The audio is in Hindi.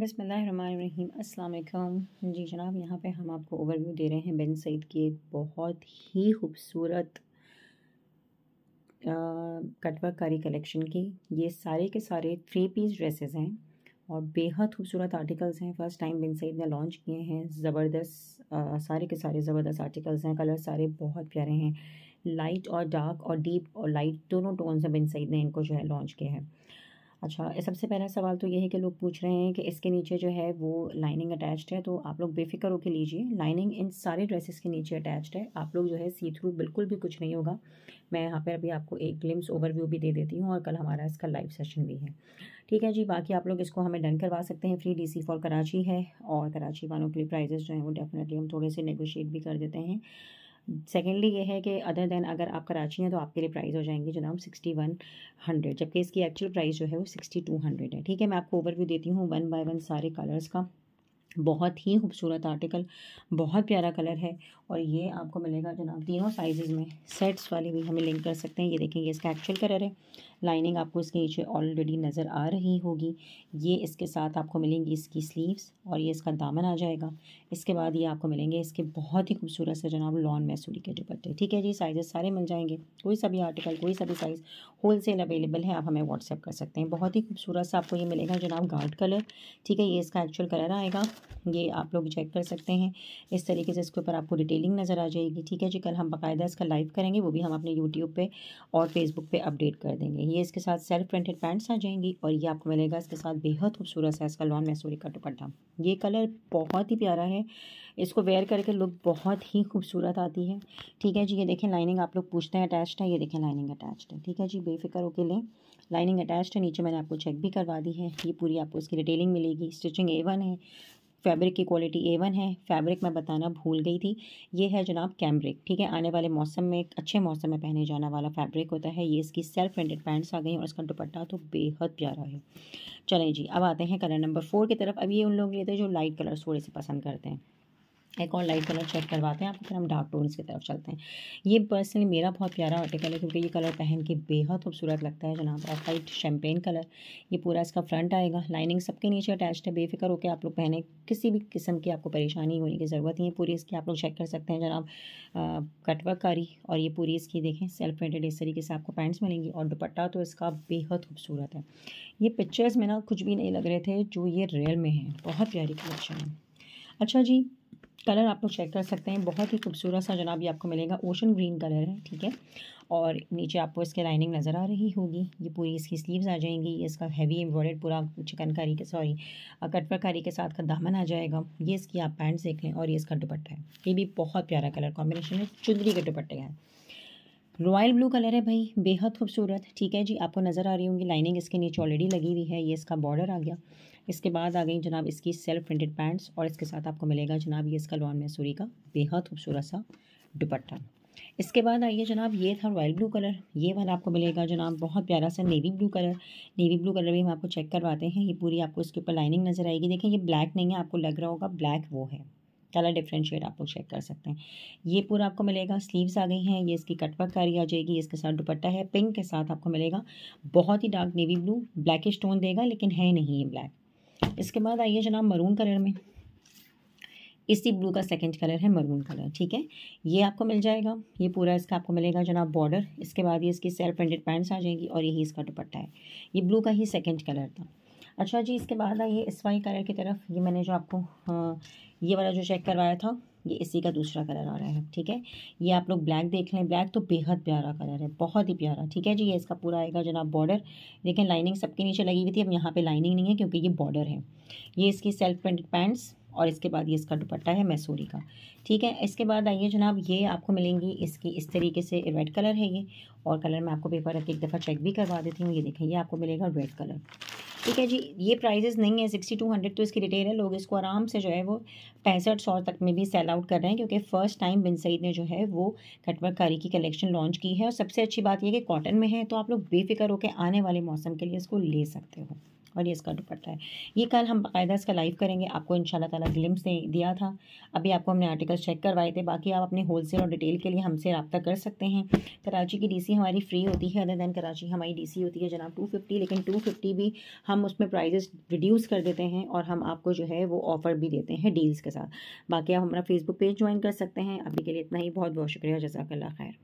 बसमीम अल्लाम जी जनाब यहाँ पे हम आपको ओवरव्यू दे रहे हैं बेन सईद की एक बहुत ही खूबसूरत कटवाकारी कलेक्शन की ये सारे के सारे थ्री पीस ड्रेसेस हैं और बेहद खूबसूरत आर्टिकल्स हैं फ़र्स्ट टाइम बिन सईद ने लॉन्च किए हैं ज़बरदस्त सारे के सारे ज़बरदस्त आर्टिकल्स हैं कलर सारे बहुत प्यारे हैं लाइट और डार्क और डीप और लाइट दोनों टोन्स हैं बिन सईद ने इनको जो है लॉन्च किया है अच्छा सबसे पहला सवाल तो ये है कि लोग पूछ रहे हैं कि इसके नीचे जो है वो लाइनिंग अटैच्ड है तो आप लोग बेफिक्र होकर लीजिए लाइनिंग इन सारे ड्रेसेस के नीचे अटैच्ड है आप लोग जो है सी थ्रू बिल्कुल भी कुछ नहीं होगा मैं यहाँ पर अभी आपको एक ग्लिम्स ओवरव्यू भी दे देती हूँ और कल हमारा इसका लाइव सेशन भी है ठीक है जी बाकी आप लोग इसको हमें डन करवा सकते हैं फ्री डी फॉर कराची है और कराची वालों के लिए प्राइजेस जो हैं वो डेफिनेटली हम थोड़े से नेगोशिएट भी कर देते हैं सेकेंडली ये है कि अदर देन अगर आप कराची हैं तो आपके लिए प्राइस हो जाएंगे जनाब सिक्सटी वन हंड्रेड जबकि इसकी एक्चुअल प्राइस जो है वो सिक्सटी टू हंड्रेड है ठीक है मैं आपको ओवरव्यू देती हूँ वन बाय वन सारे कलर्स का बहुत ही खूबसूरत आर्टिकल बहुत प्यारा कलर है और ये आपको मिलेगा जनाब तीनों साइज़ में सेट्स वाले भी हमें लिंक कर सकते हैं ये देखें ये इसका एक्चुअल कलर है लाइनिंग आपको इसके नीचे ऑलरेडी नज़र आ रही होगी ये इसके साथ आपको मिलेंगी इसकी स्लीव्स और ये इसका दामन आ जाएगा इसके बाद ये आपको मिलेंगे इसके बहुत ही खूबसूरत से जनाब लॉन मैसूरी के दुपट्टे ठीक है जी साइजेस सारे मिल जाएंगे कोई सा भी आर्टिकल कोई सा भी साइज़ होल सेल अवेलेबल है आप हमें व्हाट्सअप कर सकते हैं बहुत ही खूबसूरत सा आपको ये मिलेगा जनाब गार्ड कलर ठीक है ये इसका एक्चुअल कलर आएगा ये आप लोग चेक कर सकते हैं इस तरीके से इसके ऊपर आपको डिटेलिंग नज़र आ जाएगी ठीक है जी कल हम बाकायदा इसका लाइव करेंगे वो भी हम अपने यूट्यूब पे और फेसबुक पे अपडेट कर देंगे ये इसके साथ सेल्फ प्रिंटेड पैंट्स आ जाएंगी और ये आपको मिलेगा इसके साथ बेहद खूबसूरत सा इसका लॉन मैसूरी का दुपट्टा ये कलर बहुत ही प्यारा है इसको वेयर करके लुक बहुत ही खूबसूरत आती है ठीक है जी ये देखें लाइनिंग आप लोग पूछते हैं अटैच्ड है ये देखें लाइनिंग अटैच है ठीक है जी बेफिक्र होकर लें लाइनिंग अटैच है नीचे मैंने आपको चेक भी करवा दी है ये पूरी आपको इसकी डिटेलिंग मिलेगी स्टिचिंग ए वन है फैब्रिक की क्वालिटी ए वन है फैब्रिक मैं बताना भूल गई थी ये है जनाब कैम्ब्रिक ठीक है आने वाले मौसम में एक अच्छे मौसम में पहने जाने वाला फैब्रिक होता है ये इसकी सेल्फ प्रिंटेड पैंट्स आ गई और इसका दुपट्टा तो बेहद प्यारा है चलें जी अब आते हैं कलर नंबर फोर की तरफ अब ये उन लोग लेते हैं जो लाइट कलर्स थोड़े से पसंद करते हैं एक और लाइट कलर चेक करवाते हैं आप फिर हम डार्क टोन्स की तरफ चलते हैं ये पर्सनली मेरा बहुत प्यारा आर्टिकल है क्योंकि ये कलर पहन के बेहद खूबसूरत लगता है जनाब ऑफ वाइट शैम्पेन कलर ये पूरा इसका फ्रंट आएगा लाइनिंग सबके नीचे अटैच्ड है बेफिक्र होकर आप लोग पहने किसी भी किस्म की आपको परेशानी होने की ज़रूरत नहीं है पूरी इसकी आप लोग चेक कर सकते हैं जनाब कटवाकारी और ये पूरी इसकी देखें सेल्फ प्रिंटेड इस तरीके से आपको पैंट्स मिलेंगी और दुपट्टा तो इसका बेहद खूबसूरत है ये पिक्चर्स में ना कुछ भी नहीं लग रहे थे जो ये रेल में हैं बहुत प्यारी कलेक्शन है अच्छा जी कलर आप लोग चेक कर सकते हैं बहुत ही खूबसूरत सा जनाब ये आपको मिलेगा ओशन ग्रीन कलर है ठीक है और नीचे आपको इसके लाइनिंग नज़र आ रही होगी ये पूरी इसकी स्लीव्स आ जाएंगी ये इसका हैवी एम्ब्रॉयड पूरा चिकनकारी के सॉरी कटवरकारी के साथ का दामन आ जाएगा ये इसकी आप पैंट देख लें और ये इसका दुपट्टा है ये भी बहुत प्यारा कलर कॉम्बिनेशन है चुंदरी के दुपट्टे हैं रॉयल ब्लू कलर है भाई बेहद खूबसूरत ठीक है जी आपको नज़र आ रही होंगी लाइनिंग इसके नीचे ऑलरेडी लगी हुई है ये इसका बॉर्डर आ गया इसके बाद आ गई जनाब इसकी सेल्फ प्रिंटेड पैंट्स और इसके साथ आपको मिलेगा जनाब ये इसका लॉन मैसूरी का बेहद खूबसूरत सा दुपट्टा इसके बाद आइए जनाब ये था रॉयल ब्लू कलर ये वाला आपको मिलेगा जनाब बहुत प्यारा सा navy blue colour navy blue colour भी हम आपको चेक करवाते हैं ये पूरी आपको इसके ऊपर लाइनिंग नज़र आएगी देखें ये ब्लैक नहीं है आपको लग रहा होगा ब्लैक वो है कलर डिफरेंशिएट आप लोग चेक कर सकते हैं ये पूरा आपको मिलेगा स्लीव्स आ गई हैं ये इसकी कारी आ जाएगी इसके साथ दुपट्टा है पिंक के साथ आपको मिलेगा बहुत ही dark navy blue black stone देगा लेकिन है नहीं ये ब्लैक इसके बाद आइए जनाब मरून कलर में इसी ब्लू का सेकंड कलर है मरून कलर ठीक है ये आपको मिल जाएगा ये पूरा इसका आपको मिलेगा जनाब बॉर्डर इसके बाद ये इसकी सेल्फ प्रिंटेड पैंट्स आ जाएंगी और यही इसका दुपट्टा है ये ब्लू का ही सेकंड कलर था अच्छा जी इसके बाद आइए इस वाई कलर की तरफ ये मैंने जो आपको ये वाला जो चेक करवाया था ये इसी का दूसरा कलर आ रहा है ठीक है ये आप लोग ब्लैक देख लें ब्लैक तो बेहद प्यारा कलर है बहुत ही प्यारा ठीक है जी ये इसका पूरा आएगा जनाब बॉर्डर देखें लाइनिंग सबके नीचे लगी हुई थी अब यहाँ पे लाइनिंग नहीं है क्योंकि ये बॉर्डर है ये इसकी सेल्फ प्रिंटेड पैंट्स और इसके बाद ये इसका दुपट्टा है मैसूरी का ठीक है इसके बाद आइए जनाब ये आपको मिलेंगी इसकी इस तरीके से रेड कलर है ये और कलर मैं आपको पेपर रख के एक दफ़ा चेक भी करवा देती हूँ ये देखें ये आपको मिलेगा रेड कलर ठीक है जी ये प्राइजेज़ नहीं है सिक्सटी टू हंड्रेड तो इसकी रिटेल है लोग इसको आराम से जो है वो पैंसठ सौ तक में भी सेल आउट कर रहे हैं क्योंकि फ़र्स्ट टाइम बिन सईद ने जो है वो कटवरकारी की कलेक्शन लॉन्च की है और सबसे अच्छी बात यह कि कॉटन में है तो आप लोग बेफिक्र होकर आने वाले मौसम के लिए इसको ले सकते हो और ये इसका दुपट्टा है ये कल हम बाकायदा इसका लाइव करेंगे आपको इन तला ग्लिम्स ने दिया था अभी आपको हमने आर्टिकल चेक करवाए थे बाकी आप अपने होलसेल और डिटेल के लिए हमसे रबा कर सकते हैं कराची की डीसी हमारी फ्री होती है अदर दैन कराची हमारी डीसी होती है जनाब टू फिफ्टी लेकिन टू फिफ्टी भी हम उसमें प्राइजेस रिड्यूस कर देते हैं और हम आपको जो है वो ऑफ़र भी देते हैं डील्स के साथ बाकी आप हमारा फेसबुक पेज ज्वाइन कर सकते हैं अभी के लिए इतना ही बहुत बहुत शुक्रिया जजाकल्ला खैर